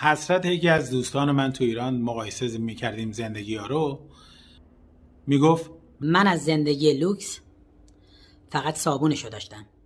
حسرت یکی از دوستان من تو ایران مقایسه میکردیم زندگی ها رو میگفت من از زندگی لوکس فقط شده داشتم